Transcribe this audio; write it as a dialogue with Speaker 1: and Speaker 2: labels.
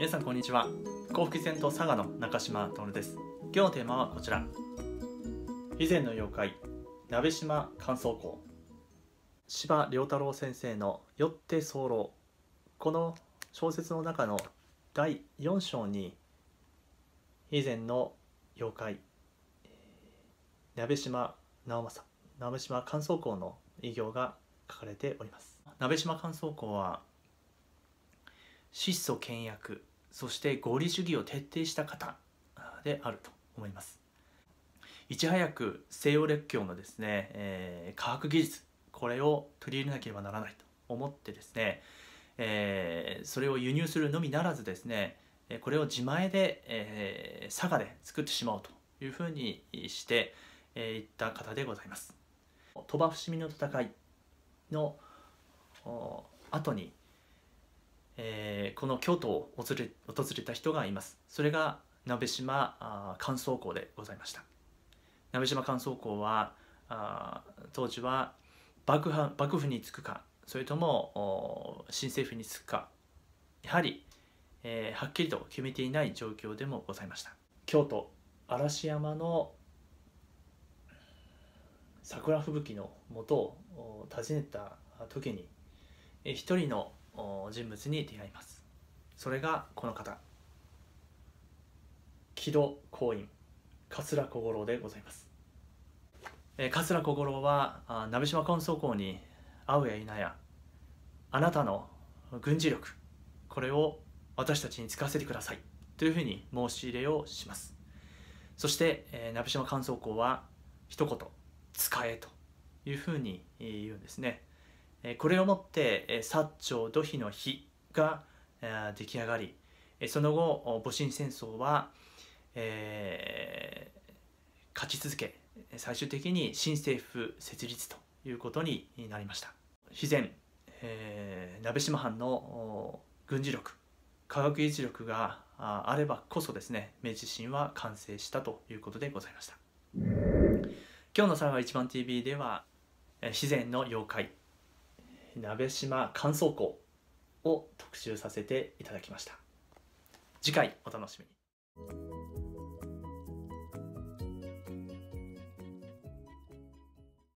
Speaker 1: 皆さんこんにちは幸福戦闘佐賀の中島徹です今日のテーマはこちら以前の妖怪鍋島乾燥校柴良太郎先生の「よって候」この小説の中の第4章に以前の妖怪鍋島直政鍋島乾燥校の偉業が書かれております鍋島乾燥校は質素倹約そして合理主義を徹底した方であると思いますいち早く西洋列強のですね、えー、科学技術これを取り入れなければならないと思ってですね、えー、それを輸入するのみならずですねこれを自前で、えー、佐賀で作ってしまおうというふうにしてい、えー、った方でございます鳥羽伏見の戦いの後にえー、この京都を訪れ訪れた人がいますそれが鍋島乾燥港でございました鍋島乾燥港はあ当時は幕府幕府につくかそれとも新政府につくかやはり、えー、はっきりと決めていない状況でもございました京都嵐山の桜吹雪のもとを訪ねた時に一人の人物に出会いますそれがこの方木戸光院桂小五郎でございます、えー、桂小五郎はあ鍋島根草校に会うや否やあなたの軍事力これを私たちに使わせてくださいというふうに申し入れをしますそして、えー、鍋島乾燥校は一言「使え」というふうに言うんですねこれをもって薩長土肥の日が出来上がりその後戊辰戦争は、えー、勝ち続け最終的に新政府設立ということになりました肥前、えー、鍋島藩の軍事力科学技術力があればこそですね明治維新は完成したということでございました今日の「さらば一番 TV」では肥前の妖怪鍋島乾燥庫を特集させていただきました次回お楽しみに